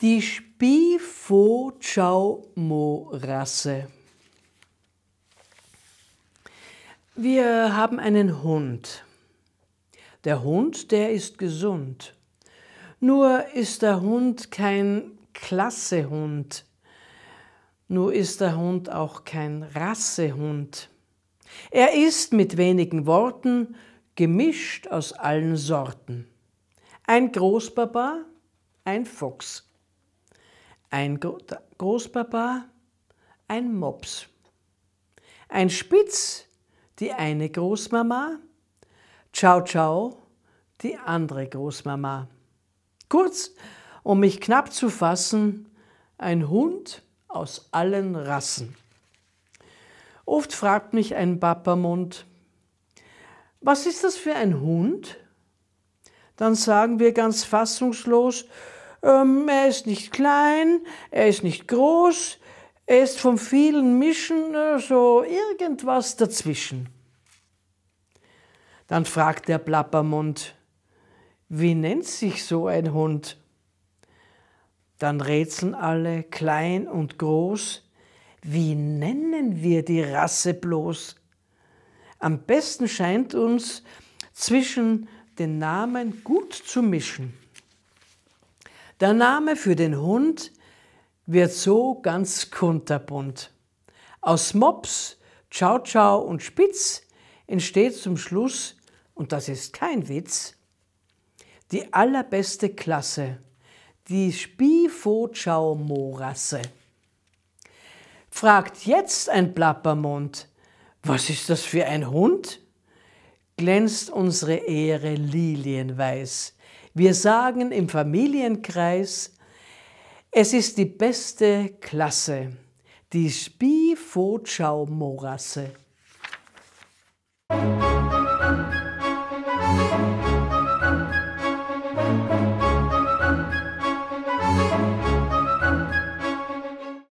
Die Spifo Chaumo Rasse. Wir haben einen Hund. Der Hund, der ist gesund. Nur ist der Hund kein Klassehund. Nur ist der Hund auch kein Rassehund. Er ist mit wenigen Worten gemischt aus allen Sorten. Ein Großpapa, ein Fuchs ein Großpapa, ein Mops. Ein Spitz, die eine Großmama, Ciao Ciao, die andere Großmama. Kurz, um mich knapp zu fassen, ein Hund aus allen Rassen. Oft fragt mich ein Papamund, was ist das für ein Hund? Dann sagen wir ganz fassungslos, ähm, er ist nicht klein, er ist nicht groß, er ist vom vielen Mischen äh, so irgendwas dazwischen. Dann fragt der Plappermund, wie nennt sich so ein Hund? Dann rätseln alle, klein und groß, wie nennen wir die Rasse bloß? Am besten scheint uns zwischen den Namen gut zu mischen. Der Name für den Hund wird so ganz kunterbunt. Aus Mops, Ciao Ciao und Spitz entsteht zum Schluss, und das ist kein Witz, die allerbeste Klasse, die Spifo-Ciao-Morasse. Fragt jetzt ein Plappermund, was ist das für ein Hund? Glänzt unsere Ehre lilienweiß wir sagen im Familienkreis, es ist die beste Klasse, die Spiefotschaum-Morasse.